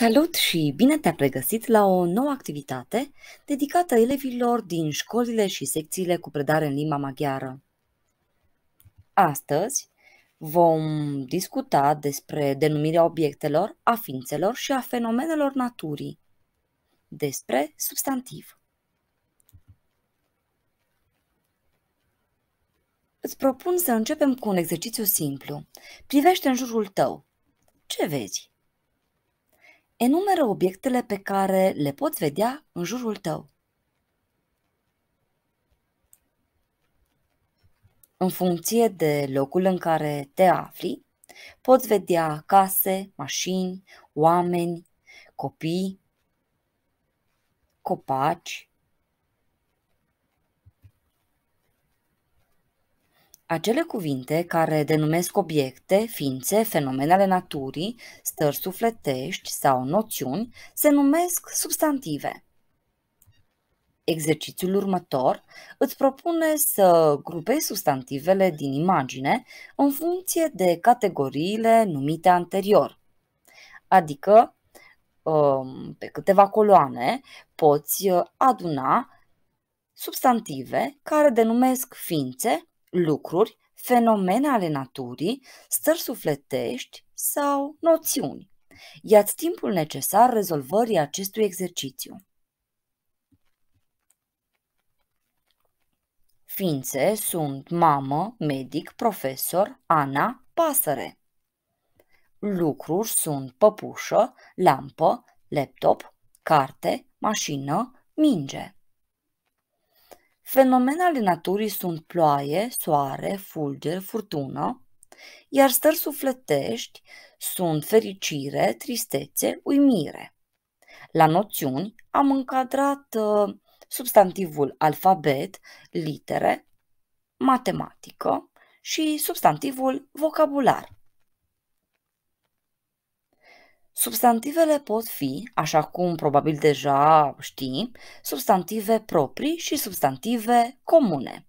Salut și bine te-am regăsit la o nouă activitate dedicată elevilor din școlile și secțiile cu predare în limba maghiară. Astăzi vom discuta despre denumirea obiectelor, a ființelor și a fenomenelor naturii, despre substantiv. Îți propun să începem cu un exercițiu simplu. Privește în jurul tău. Ce vezi? Enumeră obiectele pe care le poți vedea în jurul tău. În funcție de locul în care te afli, poți vedea case, mașini, oameni, copii, copaci, Acele cuvinte care denumesc obiecte, ființe, fenomene ale naturii, stări sufletești sau noțiuni se numesc substantive. Exercițiul următor îți propune să grupezi substantivele din imagine în funcție de categoriile numite anterior, adică um, pe câteva coloane poți uh, aduna substantive care denumesc ființe lucruri, fenomene ale naturii, stări sufletești sau noțiuni. Iați timpul necesar rezolvării acestui exercițiu. Ființe sunt mamă, medic, profesor, Ana, pasăre. Lucruri sunt păpușă, lampă, laptop, carte, mașină, minge. Fenomene ale naturii sunt ploaie, soare, fulger, furtună, iar stări sufletești sunt fericire, tristețe, uimire. La noțiuni am încadrat ă, substantivul alfabet, litere, matematică și substantivul vocabular. Substantivele pot fi, așa cum probabil deja știi, substantive proprii și substantive comune.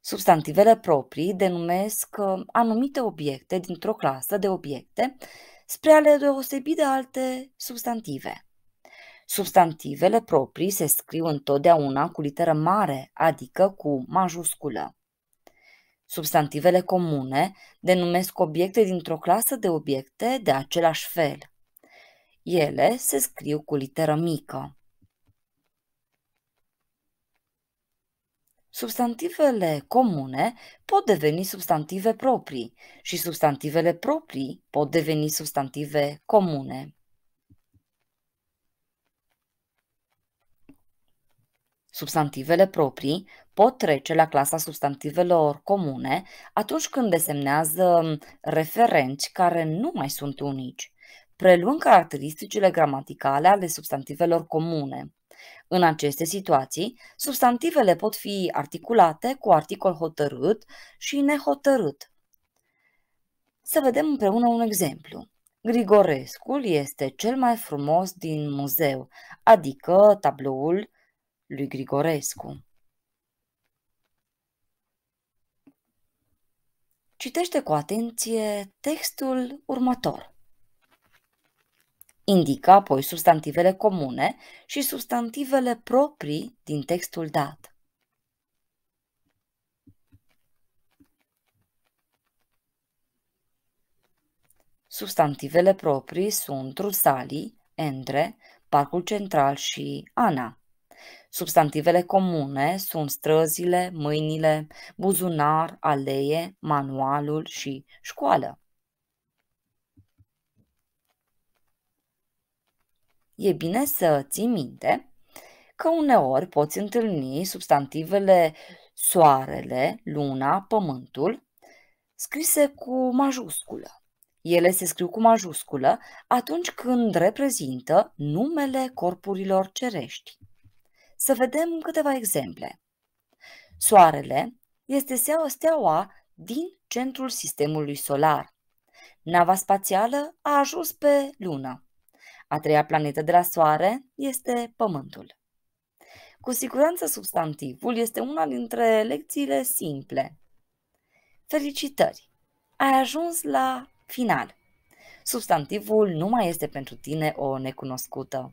Substantivele proprii denumesc uh, anumite obiecte dintr-o clasă de obiecte spre a le deosebi de alte substantive. Substantivele proprii se scriu întotdeauna cu literă mare, adică cu majusculă. Substantivele comune denumesc obiecte dintr-o clasă de obiecte de același fel. Ele se scriu cu literă mică. Substantivele comune pot deveni substantive proprii și substantivele proprii pot deveni substantive comune. Substantivele proprii pot trece la clasa substantivelor comune atunci când desemnează mm, referenți care nu mai sunt unici, preluând caracteristicile gramaticale ale substantivelor comune. În aceste situații, substantivele pot fi articulate cu articol hotărât și nehotărât. Să vedem împreună un exemplu. Grigorescul este cel mai frumos din muzeu, adică tabloul lui Grigorescu. Citește cu atenție textul următor. Indică apoi substantivele comune și substantivele proprii din textul dat. Substantivele proprii sunt Rusalii, Endre, Parcul Central și Ana. Substantivele comune sunt străzile, mâinile, buzunar, aleie, manualul și școală. E bine să ții minte că uneori poți întâlni substantivele soarele, luna, pământul scrise cu majusculă. Ele se scriu cu majusculă atunci când reprezintă numele corpurilor cerești. Să vedem câteva exemple. Soarele este steaua din centrul sistemului solar. Nava spațială a ajuns pe Lună. A treia planetă de la Soare este Pământul. Cu siguranță substantivul este una dintre lecțiile simple. Felicitări! Ai ajuns la final. Substantivul nu mai este pentru tine o necunoscută.